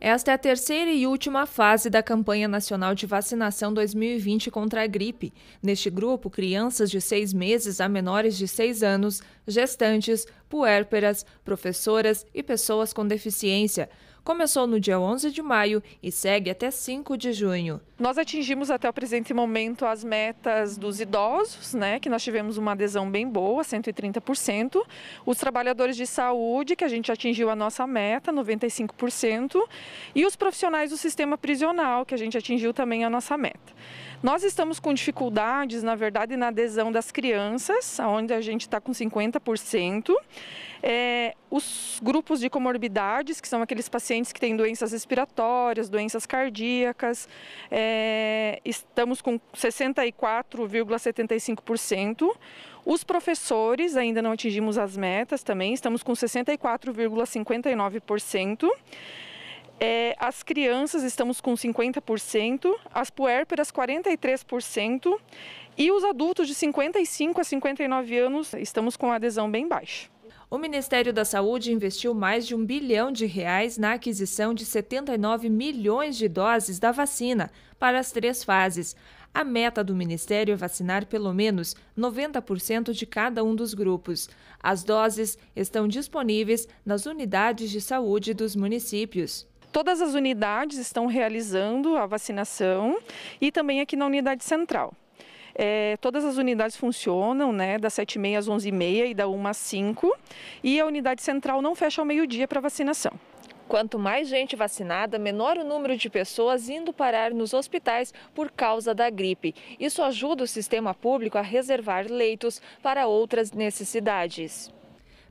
Esta é a terceira e última fase da campanha nacional de vacinação 2020 contra a gripe. Neste grupo, crianças de seis meses a menores de seis anos, gestantes, puérperas, professoras e pessoas com deficiência. Começou no dia 11 de maio e segue até 5 de junho. Nós atingimos até o presente momento as metas dos idosos, né, que nós tivemos uma adesão bem boa, 130%. Os trabalhadores de saúde, que a gente atingiu a nossa meta, 95%. E os profissionais do sistema prisional, que a gente atingiu também a nossa meta. Nós estamos com dificuldades, na verdade, na adesão das crianças, onde a gente está com 50%. É, os grupos de comorbidades, que são aqueles pacientes que têm doenças respiratórias, doenças cardíacas, é, estamos com 64,75%. Os professores, ainda não atingimos as metas também, estamos com 64,59%. É, as crianças estamos com 50%, as puérperas 43% e os adultos de 55 a 59 anos estamos com adesão bem baixa. O Ministério da Saúde investiu mais de um bilhão de reais na aquisição de 79 milhões de doses da vacina para as três fases. A meta do Ministério é vacinar pelo menos 90% de cada um dos grupos. As doses estão disponíveis nas unidades de saúde dos municípios. Todas as unidades estão realizando a vacinação e também aqui na unidade central. É, todas as unidades funcionam, né, das 7h30 às 11h30 e da 1 às 5 e a unidade central não fecha ao meio-dia para vacinação. Quanto mais gente vacinada, menor o número de pessoas indo parar nos hospitais por causa da gripe. Isso ajuda o sistema público a reservar leitos para outras necessidades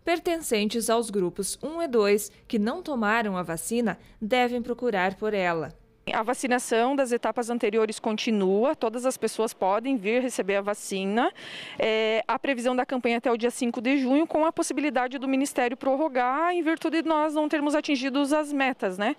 pertencentes aos grupos 1 e 2 que não tomaram a vacina devem procurar por ela. A vacinação das etapas anteriores continua, todas as pessoas podem vir receber a vacina. É, a previsão da campanha é até o dia 5 de junho, com a possibilidade do Ministério prorrogar, em virtude de nós não termos atingido as metas, né?